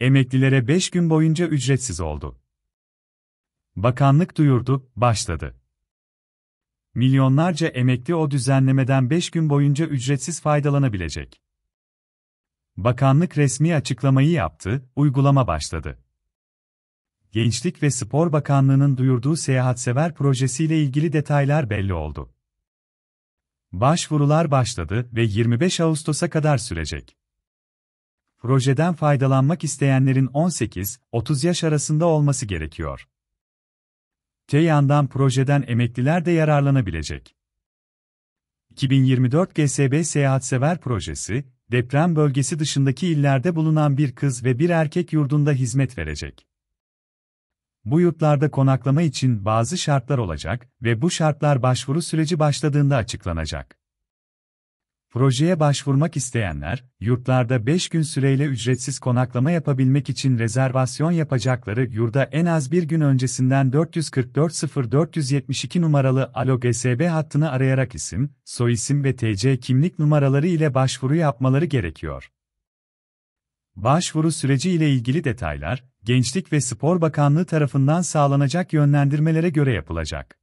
Emeklilere 5 gün boyunca ücretsiz oldu. Bakanlık duyurdu, başladı. Milyonlarca emekli o düzenlemeden 5 gün boyunca ücretsiz faydalanabilecek. Bakanlık resmi açıklamayı yaptı, uygulama başladı. Gençlik ve Spor Bakanlığı'nın duyurduğu seyahatsever projesiyle ilgili detaylar belli oldu. Başvurular başladı ve 25 Ağustos'a kadar sürecek projeden faydalanmak isteyenlerin 18-30 yaş arasında olması gerekiyor. Te yandan projeden emekliler de yararlanabilecek. 2024 GSB Seyahatsever Projesi, deprem bölgesi dışındaki illerde bulunan bir kız ve bir erkek yurdunda hizmet verecek. Bu yurtlarda konaklama için bazı şartlar olacak ve bu şartlar başvuru süreci başladığında açıklanacak. Projeye başvurmak isteyenler, yurtlarda 5 gün süreyle ücretsiz konaklama yapabilmek için rezervasyon yapacakları yurda en az bir gün öncesinden 444 0472 numaralı Alo GSB hattını arayarak isim, soyisim ve TC kimlik numaraları ile başvuru yapmaları gerekiyor. Başvuru süreci ile ilgili detaylar, Gençlik ve Spor Bakanlığı tarafından sağlanacak yönlendirmelere göre yapılacak.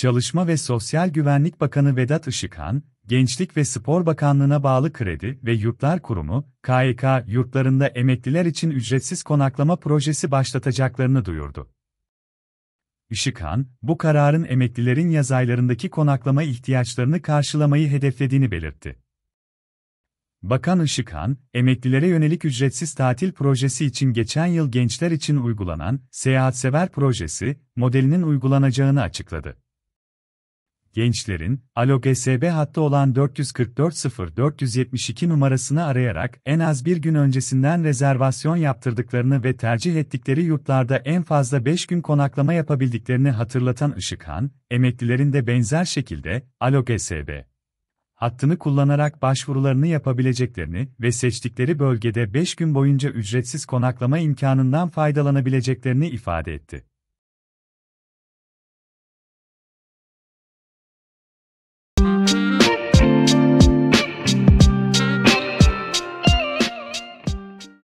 Çalışma ve Sosyal Güvenlik Bakanı Vedat Işıkhan, Gençlik ve Spor Bakanlığı'na bağlı Kredi ve Yurtlar Kurumu, KYK yurtlarında emekliler için ücretsiz konaklama projesi başlatacaklarını duyurdu. Işıkhan, bu kararın emeklilerin yaz aylarındaki konaklama ihtiyaçlarını karşılamayı hedeflediğini belirtti. Bakan Işıkhan, emeklilere yönelik ücretsiz tatil projesi için geçen yıl gençler için uygulanan seyahatsever projesi modelinin uygulanacağını açıkladı gençlerin, Alo GSB hattı olan 444-0472 numarasını arayarak en az bir gün öncesinden rezervasyon yaptırdıklarını ve tercih ettikleri yurtlarda en fazla 5 gün konaklama yapabildiklerini hatırlatan Işıkhan, emeklilerin de benzer şekilde, Alo GSB hattını kullanarak başvurularını yapabileceklerini ve seçtikleri bölgede 5 gün boyunca ücretsiz konaklama imkanından faydalanabileceklerini ifade etti.